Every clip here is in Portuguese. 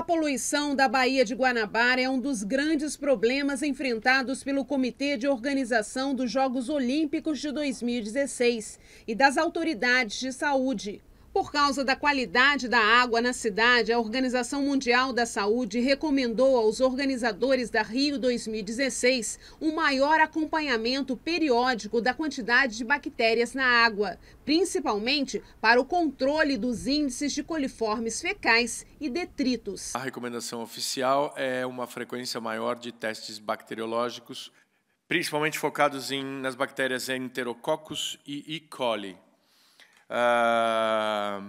A poluição da Baía de Guanabara é um dos grandes problemas enfrentados pelo Comitê de Organização dos Jogos Olímpicos de 2016 e das autoridades de saúde. Por causa da qualidade da água na cidade, a Organização Mundial da Saúde recomendou aos organizadores da Rio 2016 um maior acompanhamento periódico da quantidade de bactérias na água, principalmente para o controle dos índices de coliformes fecais e detritos. A recomendação oficial é uma frequência maior de testes bacteriológicos, principalmente focados em, nas bactérias Enterococcus e E. coli. Ah,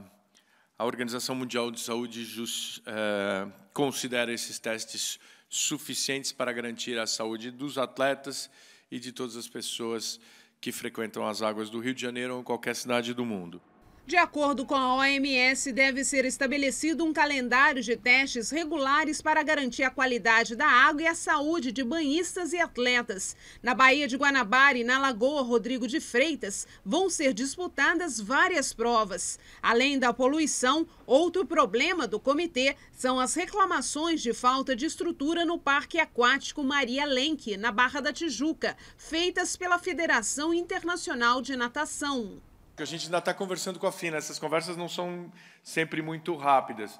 a Organização Mundial de Saúde just, eh, considera esses testes suficientes para garantir a saúde dos atletas e de todas as pessoas que frequentam as águas do Rio de Janeiro ou qualquer cidade do mundo. De acordo com a OMS, deve ser estabelecido um calendário de testes regulares para garantir a qualidade da água e a saúde de banhistas e atletas. Na Baía de Guanabara e na Lagoa Rodrigo de Freitas, vão ser disputadas várias provas. Além da poluição, outro problema do comitê são as reclamações de falta de estrutura no Parque Aquático Maria Lenque, na Barra da Tijuca, feitas pela Federação Internacional de Natação que a gente ainda está conversando com a Fina. Essas conversas não são sempre muito rápidas.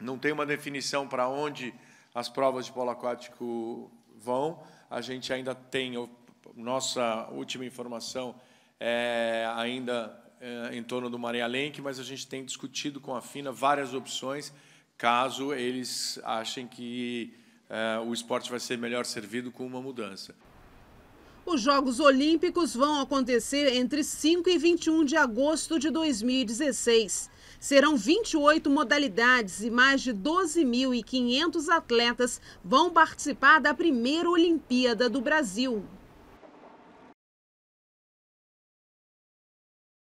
Não tem uma definição para onde as provas de polo aquático vão. A gente ainda tem nossa última informação é ainda é, em torno do Maré Lenk, mas a gente tem discutido com a FINA várias opções, caso eles achem que é, o esporte vai ser melhor servido com uma mudança. Os Jogos Olímpicos vão acontecer entre 5 e 21 de agosto de 2016. Serão 28 modalidades e mais de 12.500 atletas vão participar da primeira Olimpíada do Brasil.